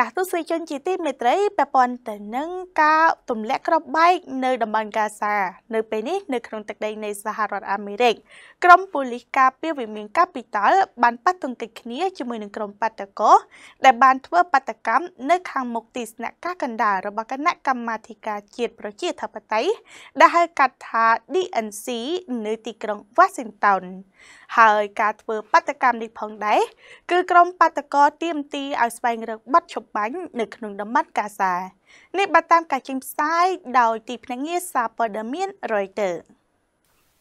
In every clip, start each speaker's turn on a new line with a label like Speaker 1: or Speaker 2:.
Speaker 1: ចាស់ទស្សនិកជនជាទីមេត្រីពាក់ព័ន្ធទៅនឹងការទម្លាក់គ្រាប់បែកនៅតំបន់កាហ្សានៅពេលនេះនៅក្នុងទឹកដីនៃសហរដ្ឋអាមេរិក ក្រុមប៉ូលីសការពារវិមានកាពីតាល់បានប៉ះទង្គិចគ្នាជាមួយនឹងក្រុមបាតកោដែលបានធ្វើបាតកម្មនៅខាងមុខទីស្នាក់ការកណ្ដាលរបស់គណៈកម្មាធិការជាតិប្រជាធិបតេយ្យដែលហៅកាត់ថា DNC នៅទីក្រុង Washington ហើយការធ្វើបាតកម្មនេះផងដែរគឺក្រុមបាតកោទាមទារឲ្យស្វែងរកប័ណ្ណឈប់ល្បាញនៅក្នុងតំបន់កាហ្សានេះបើតាមការចេញផ្សាយដោយទីភ្នាក់ងារសារព័ត៌មាន Reuters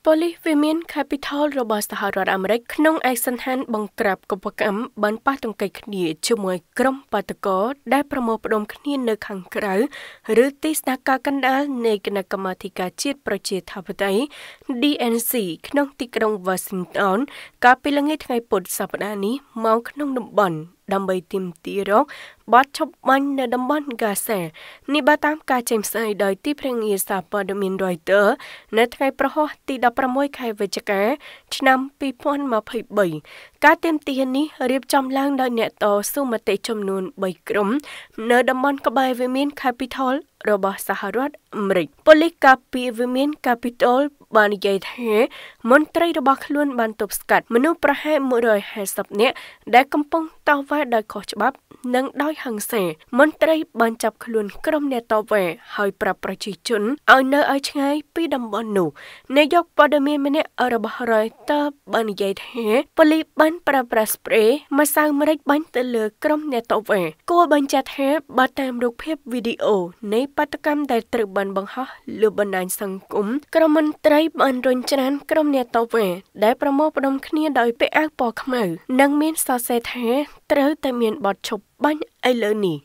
Speaker 1: ប៉ូលីសវិមាន Capital របស់សហរដ្ឋអាមេរិក
Speaker 2: ក្នុងឯកសន្តាន បង្ក្រាបកុបកម្មបានប៉ះទង្គិចគ្នាជាមួយក្រុមបាតកោដែលប្រមូលផ្តុំ គ្នានៅខាងក្រៅ ឬទីស្នាក់ការកណ្ដាលនៃគណៈកម្មាធិការជាតិប្រជាធិបតេយ្យ DNC ក្នុងទីក្រុង Washington កាលពីល្ងាចថ្ងៃពុធសប្តាហ៍នេះមកក្នុងតំបន់ដើម្បីទីមទីរកបទឈប់បាញ់នៅតំបន់ហ្គាសានេះបើតាមការចេញផ្សាយដោយទីភ្នាក់ងារសារព័ត៌មាន Reuters នៅថ្ងៃប្រហ័សទី16ខែវិច្ឆិកា ឆ្នាំ2023ការទីមទីនេះរៀបចំឡើងដោយអ្នកតស៊ូមតិចំនួន3ក្រុម នៅតំបន់ក្បែរវិមាន Capitol របស់សហរដ្ឋអាមេរិកប៉ូលីសការពារវិមាន Capitol បាននិយាយថាមន្ត្រីរបស់ខ្លួនបានទប់ស្កាត់ មនុស្សប្រហែល150នាក់ដែលកំពុងតវ៉ាដោយខុសច្បាប់និងដោយហិង្សាមន្ត្រីបានចាប់ខ្លួនក្រុមអ្នកតវ៉ាហើយប្រាប់ប្រជាជនឲ្យនៅឲ្យឆ្ងាយពីតំបន់នោះនាយកព័ត៌មានម្នាក់របស់ Reuters បាននិយាយថាប៉ូលីសបានប្រើប្រាស់ spray ម្សៅម្រេចបាញ់ទៅលើក្រុមអ្នកតវ៉ាគួរបញ្ជាក់ថាបើតាមរូបភាពវីដេអូនៃបាតកម្មដែលត្រូវបានបង្ហោះលើបណ្ដាញសង្គមក្រុមមន្ត្រីបានរញច្រានក្រុមអ្នកតវ៉ាដែលប្រមូលផ្ដុំគ្នាដោ
Speaker 1: យពាក់អាវពណ៌ខ្មៅ និងមានសរសេរថា ត្រូវតែមានបទឈប់បាញ់ឥឡូវនេះ